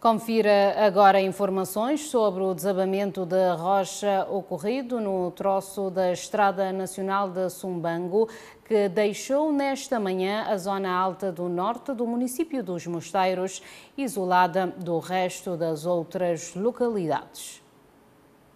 Confira agora informações sobre o desabamento da de rocha ocorrido no troço da Estrada Nacional de Sumbango, que deixou nesta manhã a zona alta do norte do município dos Mosteiros, isolada do resto das outras localidades.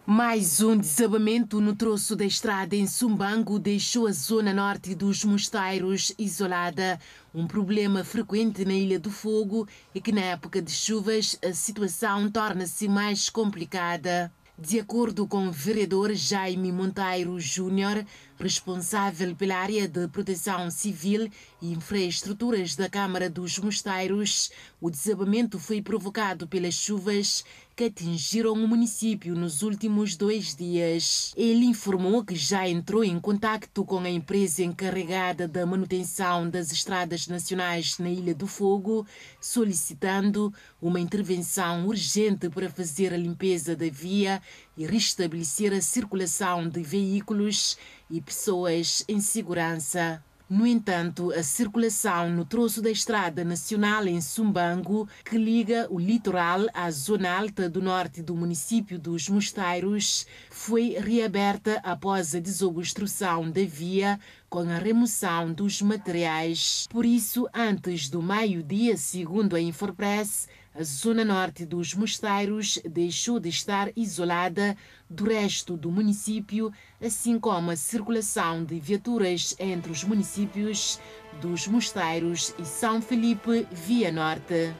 Mais um desabamento no troço da estrada em Sumbango deixou a zona norte dos mosteiros isolada. Um problema frequente na Ilha do Fogo e que, na época de chuvas, a situação torna-se mais complicada. De acordo com o vereador Jaime Monteiro Júnior, responsável pela área de proteção civil e infraestruturas da Câmara dos Mosteiros, o desabamento foi provocado pelas chuvas que atingiram o município nos últimos dois dias. Ele informou que já entrou em contato com a empresa encarregada da manutenção das estradas nacionais na Ilha do Fogo, solicitando uma intervenção urgente para fazer a limpeza da via e restabelecer a circulação de veículos e pessoas em segurança. No entanto, a circulação no troço da Estrada Nacional em Sumbango, que liga o litoral à zona alta do norte do município dos Mosteiros, foi reaberta após a desobstrução da via com a remoção dos materiais. Por isso, antes do meio-dia, segundo a Infopress, a zona norte dos mosteiros deixou de estar isolada do resto do município, assim como a circulação de viaturas entre os municípios dos mosteiros e São Felipe, via norte.